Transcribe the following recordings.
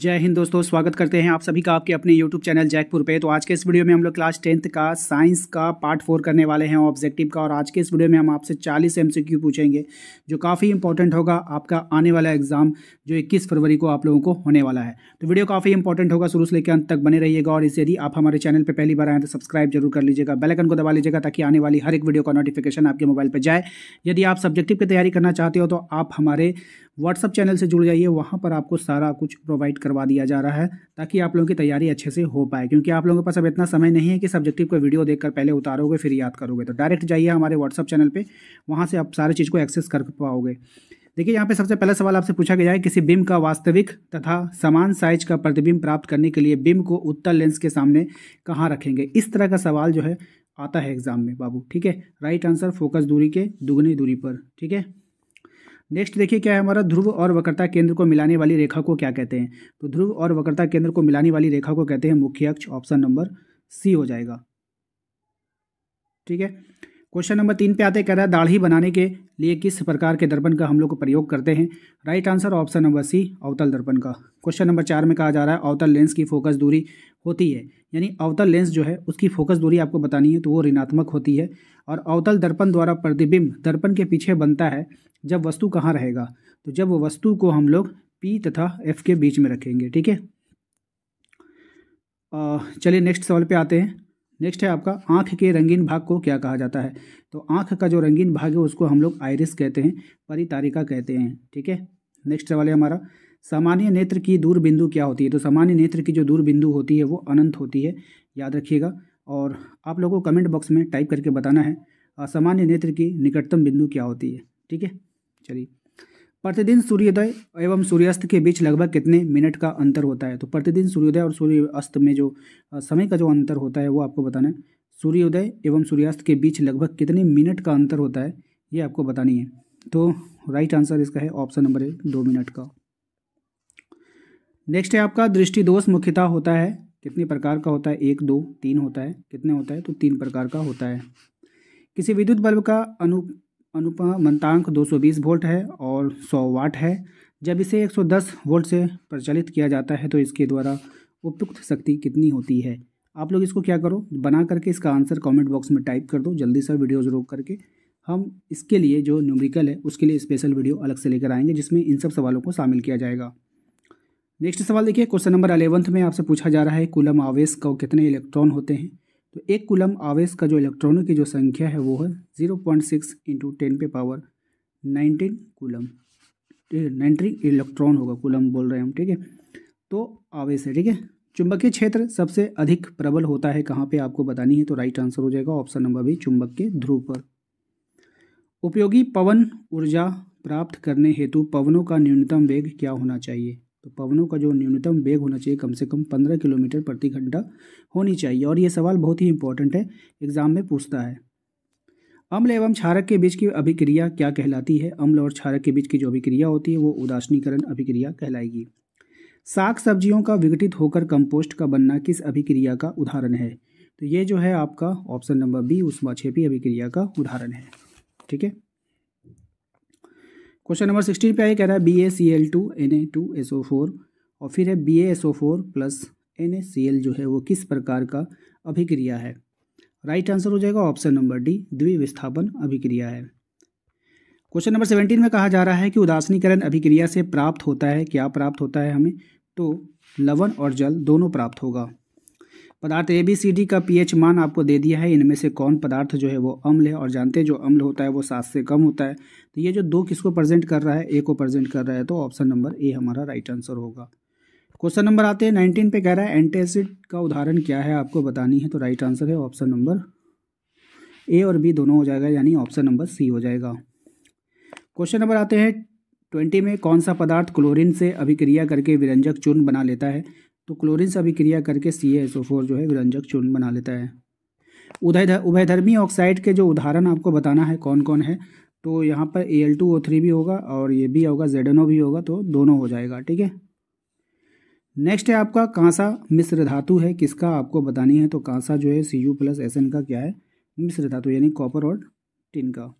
जय हिंद दोस्तों स्वागत करते हैं आप सभी का आपके अपने यूट्यूब चैनल जैकपुर पे तो आज के इस वीडियो में हम लोग क्लास टेंथ का साइंस का पार्ट फोर करने वाले हैं ऑब्जेक्टिव का और आज के इस वीडियो में हम आपसे 40 एम पूछेंगे जो काफ़ी इंपॉर्टेंट होगा आपका आने वाला एग्जाम जो 21 फरवरी को आप लोगों को होने वाला है तो वीडियो काफ़ी इंपॉर्टेंट होगा शुरू से लेकर अंत तक बने रहिएगा और इस यदि आप हमारे चैनल पर पहली बार आए तो सब्सक्राइब जरूर कर लीजिएगा बेलकन को दबा लीजिएगा ताकि आने वाली हर एक वीडियो का नोटिफिकेशन आपके मोबाइल पर जाए यदि आप सब्जेक्टिव की तैयारी करना चाहते हो तो आप हमारे व्हाट्सअप चैनल से जुड़ जाइए वहाँ पर आपको सारा कुछ प्रोवाइड करवा दिया जा रहा है ताकि आप लोगों की तैयारी अच्छे से हो पाए क्योंकि आप लोगों के पास अब इतना समय नहीं है कि सब्जेक्टिव का वीडियो देखकर पहले उतारोगे फिर याद करोगे तो डायरेक्ट जाइए हमारे व्हाट्सअप चैनल पर वहाँ से आप सारी चीज़ को एक्सेस कर पाओगे देखिए यहाँ पे सबसे पहला सवाल आपसे पूछा गया है किसी बिम का वास्तविक तथा समान साइज का प्रतिबिंब प्राप्त करने के लिए बिम को उत्तर लेंस के सामने कहाँ रखेंगे इस तरह का सवाल जो है आता है एग्जाम में बाबू ठीक है राइट आंसर फोकस दूरी के दुगनी दूरी पर ठीक है नेक्स्ट देखिए क्या है हमारा ध्रुव और वक्रता केंद्र को मिलाने वाली रेखा को क्या कहते हैं तो ध्रुव और वक्रता केंद्र को मिलाने वाली रेखा को कहते हैं मुख्य अक्ष ऑप्शन नंबर सी हो जाएगा ठीक है क्वेश्चन नंबर तीन पे आते कह रहा है दाढ़ी बनाने के लिए किस प्रकार के दर्पण का हम लोग प्रयोग करते हैं right answer option number C अवतल दर्पण का क्वेश्चन नंबर चार में कहा जा रहा है अवतल लेंस की फोकस दूरी होती है यानी अवतल लेंस जो है उसकी फोकस दूरी आपको बतानी है तो वो ऋणात्मक होती है और अवतल दर्पण द्वारा प्रतिबिंब दर्पण के पीछे बनता है जब वस्तु कहाँ रहेगा तो जब वो वस्तु को हम लोग पी तथा एफ के बीच में रखेंगे ठीक है चलिए नेक्स्ट सवाल पे आते हैं नेक्स्ट है आपका आँख के रंगीन भाग को क्या कहा जाता है तो आँख का जो रंगीन भाग है उसको हम लोग आयरिस कहते हैं परितारिका कहते हैं ठीक है नेक्स्ट सवाल है हमारा सामान्य नेत्र की दूर बिंदु क्या होती है तो सामान्य नेत्र की जो दूर बिंदु होती है वो अनंत होती है याद रखिएगा और आप लोगों को कमेंट बॉक्स में टाइप करके बताना है सामान्य नेत्र की निकटतम बिंदु क्या होती है ठीक है चलिए प्रतिदिन सूर्योदय एवं सूर्यास्त के बीच लगभग कितने मिनट का अंतर होता है तो प्रतिदिन सूर्योदय और सूर्यास्त में जो समय का जो अंतर होता है वो आपको बताना है सूर्योदय एवं सूर्यास्त के बीच लगभग कितने मिनट का अंतर होता है ये आपको बतानी है तो राइट आंसर इसका है ऑप्शन नंबर ए दो मिनट का नेक्स्ट है आपका दृष्टिदोष मुख्यतः होता है कितने प्रकार का होता है एक दो तीन होता है कितने होता है तो तीन प्रकार का होता है किसी विद्युत बल्ब का अनु अनुपमतांक 220 वोल्ट है और 100 वाट है जब इसे 110 वोल्ट से प्रचलित किया जाता है तो इसके द्वारा उपयुक्त शक्ति कितनी होती है आप लोग इसको क्या करो बना करके इसका आंसर कमेंट बॉक्स में टाइप कर दो जल्दी से वीडियोज़ रोक करके हम इसके लिए जो न्यूमरिकल है उसके लिए स्पेशल वीडियो अलग से लेकर आएंगे जिसमें इन सब सवालों को शामिल किया जाएगा नेक्स्ट सवाल देखिए क्वेश्चन नंबर अलेवंथ में आपसे पूछा जा रहा है कुलम आवेश का कितने इलेक्ट्रॉन होते हैं तो एक कुलम आवेश का जो इलेक्ट्रॉनों की जो संख्या है वो है zero point six into ten पे पावर नाइनटीन कुलम ठीक है नाइनटीन इलेक्ट्रॉन होगा कुलम बोल रहे हैं हम ठीक है तो आवेश है ठीक है चुंबकीय क्षेत्र सबसे अधिक प्रबल होता है कहाँ पे आपको बतानी है तो राइट आंसर हो जाएगा ऑप्शन नंबर बी चुंबक के ध्रुव पर उपयोगी पवन ऊर्जा प्राप्त करने हेतु पवनों का न्यूनतम वेग क्या होना चाहिए तो पवनों का जो न्यूनतम वेग होना चाहिए कम से कम पंद्रह किलोमीटर प्रति घंटा होनी चाहिए और ये सवाल बहुत ही इंपॉर्टेंट है एग्जाम में पूछता है अम्ल एवं क्षारक के बीच की अभिक्रिया क्या कहलाती है अम्ल और क्षारक के बीच की जो अभिक्रिया होती है वो उदासनीकरण अभिक्रिया कहलाएगी साग सब्जियों का विघटित होकर कंपोस्ट का बनना किस अभिक्रिया का उदाहरण है तो ये जो है आपका ऑप्शन नंबर बी उष्मा अभिक्रिया का उदाहरण है ठीक है क्वेश्चन नंबर सिक्सटीन पे आइए कह रहा है B A C L two N A two S O four और फिर है B S O four plus N A C L जो है वो किस प्रकार का अभिक्रिया है राइट आंसर हो जाएगा ऑप्शन नंबर डी द्विविस्थापन अभिक्रिया है क्वेश्चन नंबर सेवेंटीन में कहा जा रहा है कि उदासनीकरण अभिक्रिया से प्राप्त होता है क्या प्राप्त होता है हमें तो लवण और जल दोनों प्राप्त होगा पदार्थ ए बी सी डी का पीएच मान आपको दे दिया है इनमें से कौन पदार्थ जो है वो अम्ल है और जानते हैं जो अम्ल होता है वो सात से कम होता है तो ये जो दो किसको प्रेजेंट कर रहा है ए को प्रेजेंट कर रहा है तो ऑप्शन नंबर ए हमारा राइट आंसर होगा क्वेश्चन नंबर आते हैं नाइनटीन पे कह रहा है एसिड का उदाहरण क्या है आपको बतानी है तो राइट आंसर है ऑप्शन नंबर ए और बी दोनों हो जाएगा यानी ऑप्शन नंबर सी हो जाएगा क्वेश्चन नंबर आते हैं ट्वेंटी में कौन सा पदार्थ क्लोरीन से अभिक्रिया करके विरंजक चूर्ण बना लेता है तो क्लोरीन से अभिक्रिया करके सी एस ओ फोर जो है विरंजक चूर्ण बना लेता है उदय उभयधर्मी ऑक्साइड के जो उदाहरण आपको बताना है कौन कौन है तो यहाँ पर A L two O three भी होगा और ये भी होगा जेड एन ओ भी होगा तो दोनों हो जाएगा ठीक है नेक्स्ट है आपका कांसा मिश्र धातु है किसका आपको बतानी है तो कांसा जो है C U plus S N का क्या है मिश्र धातु यानी कॉपर और टिन का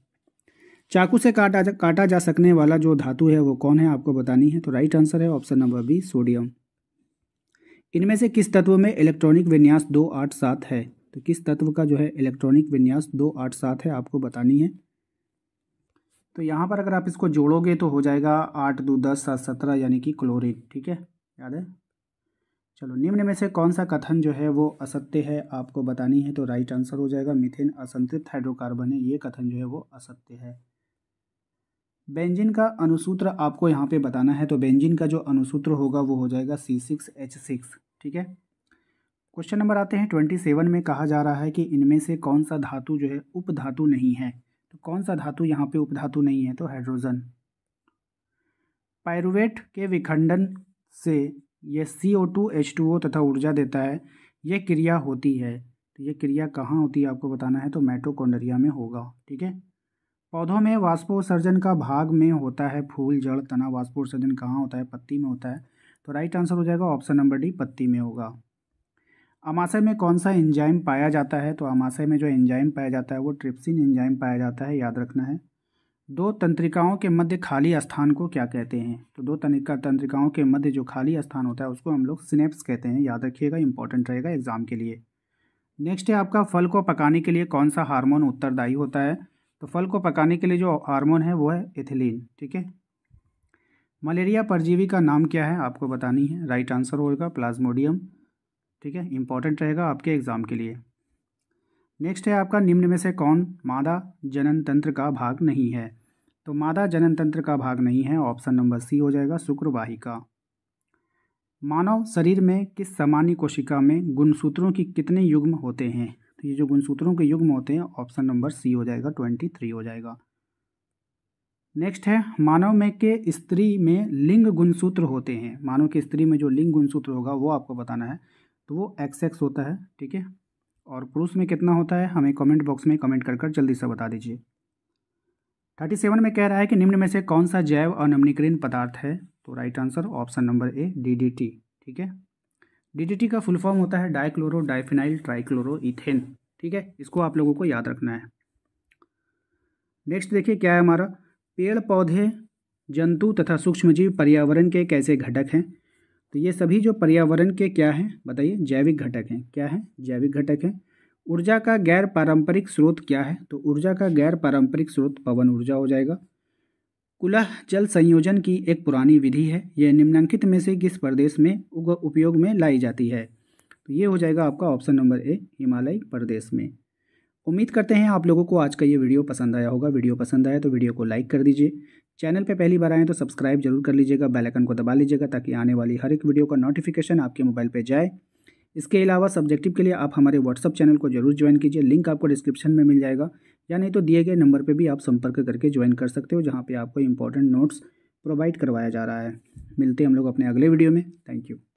चाकू से काटा जा काटा जा सकने वाला जो धातु है वो कौन है आपको बतानी है तो राइट आंसर है ऑप्शन नंबर बी सोडियम इनमें से किस तत्व में इलेक्ट्रॉनिक विन्यास दो आठ सात है तो किस तत्व का जो है इलेक्ट्रॉनिक विन्यास दो आठ सात है आपको बतानी है तो यहाँ पर अगर आप इसको जोड़ोगे तो हो जाएगा आठ दो दस सात सत्रह यानी कि क्लोरीन ठीक है याद है चलो निम्न में से कौन सा कथन जो है वो असत्य है आपको बतानी है तो राइट आंसर हो जाएगा मिथेन असंतृप्त हाइड्रोकार्बन है ये कथन जो है वो असत्य है बेंजिन का अनुसूत्र आपको यहाँ पे बताना है तो बेंजिन का जो अनुसूत्र होगा वो हो जाएगा सी सिक्स एच सिक्स ठीक है क्वेश्चन नंबर आते हैं ट्वेंटी सेवन में कहा जा रहा है कि इनमें से कौन सा धातु जो है उपधातु नहीं है तो कौन सा धातु यहाँ पे उपधातु नहीं है तो हाइड्रोजन पायरुवेट के विखंडन से यह C O two H two O तथा ऊर्जा देता है यह क्रिया होती है तो यह क्रिया कहाँ होती है आपको बताना है तो मेटोकॉन्ड्रिया में होगा ठीक है पौधों में वाष्पोत्सर्जन का भाग में होता है फूल जड़ तना वाष्पोत्सर्जन कहाँ होता है पत्ती में होता है तो राइट आंसर हो जाएगा ऑप्शन नंबर डी पत्ती में होगा अमाशय में कौन सा एंजाइम पाया जाता है तो अमाशय में जो एंजाइम पाया जाता है वो ट्रिप्सिन एंजाइम पाया जाता है याद रखना है दो तंत्रिकाओं के मध्य खाली स्थान को क्या कहते हैं तो दो तनिका तंत्रिकाओं के मध्य जो खाली स्थान होता है उसको हम लोग स्नेप्स कहते हैं याद रखिएगा इंपॉर्टेंट रहेगा एग्जाम के लिए नेक्स्ट है आपका फल को पकाने के लिए कौन सा हार्मोन उत्तरदायी होता है तो फल को पकाने के लिए जो हार्मोन है वो है इथिलीन ठीक है मलेरिया परजीवी का नाम क्या है आपको बतानी है राइट आंसर होगा प्लाज्मोडियम ठीक है इंपॉर्टेंट रहेगा आपके एग्ज़ाम के लिए नेक्स्ट है आपका निम्न में से कौन मादा जनन तंत्र का भाग नहीं है तो मादा जनन तंत्र का भाग नहीं है ऑप्शन नंबर सी हो जाएगा शुक्रवाहिका मानव शरीर में किस सामान्य कोशिका में गुणसूत्रों की कितने युग्म होते हैं तो ये जो गुणसूत्रों के युग्म होते हैं ऑप्शन नंबर सी हो जाएगा ट्वेंटी थ्री हो जाएगा नेक्स्ट है मानव में के स्त्री में लिंग गुणसूत्र होते हैं मानव के स्त्री में जो लिंग गुणसूत्र होगा वो आपको बताना है तो वो एक्स एक्स होता है ठीक है और पुरुष में कितना होता है हमें कमेंट बॉक्स में कमेंट कर कर जल्दी से बता दीजिए थर्टी सेवन में कह रहा है कि निम्न में से कौन सा जैव अनमनीकरण पदार्थ है तो right answer option number A D ठीक है डीडीटी का फुल फॉर्म होता है डाइक्लोरो डाइफिनाइल ट्राइक्लोरो इथेन ठीक है इसको आप लोगों को याद रखना है नेक्स्ट देखिए क्या है हमारा पेड़ पौधे जंतु तथा सूक्ष्मजीव पर्यावरण के कैसे घटक हैं तो ये सभी जो पर्यावरण के क्या हैं बताइए जैविक घटक हैं क्या है जैविक घटक हैं ऊर्जा का गैर पारंपरिक स्रोत क्या है तो ऊर्जा का गैर पारंपरिक स्रोत पवन ऊर्जा हो जाएगा कुलह जल संयोजन की एक पुरानी विधि है यह निम्नांकित में से किस प्रदेश में उपयोग में लाई जाती है तो ये हो जाएगा आपका option number A Himalaya Pradesh में उम्मीद करते हैं आप लोगों को आज का ये वीडियो पसंद आया होगा वीडियो पसंद आया तो वीडियो को लाइक कर दीजिए चैनल पे पहली बार आएँ तो सब्सक्राइब जरूर कर लीजिएगा बेल आइकन को दबा लीजिएगा ताकि आने वाली हर एक वीडियो का नोटिफिकेशन आपके मोबाइल पे जाए इसके अलावा सब्जेक्टिव के लिए आप हमारे व्हाट्सअप चैनल को जरूर ज्वाइन कीजिए लिंक आपको डिस्क्रिप्शन में मिल जाएगा या नहीं तो दिए गए नंबर पर भी आप संपर्क करके ज्वाइन कर सकते हो जहाँ पर आपको इंपॉर्टेंट नोट्स प्रोवाइड करवाया जा रहा है मिलते हैं हम लोग अपने अगले वीडियो में थैंक यू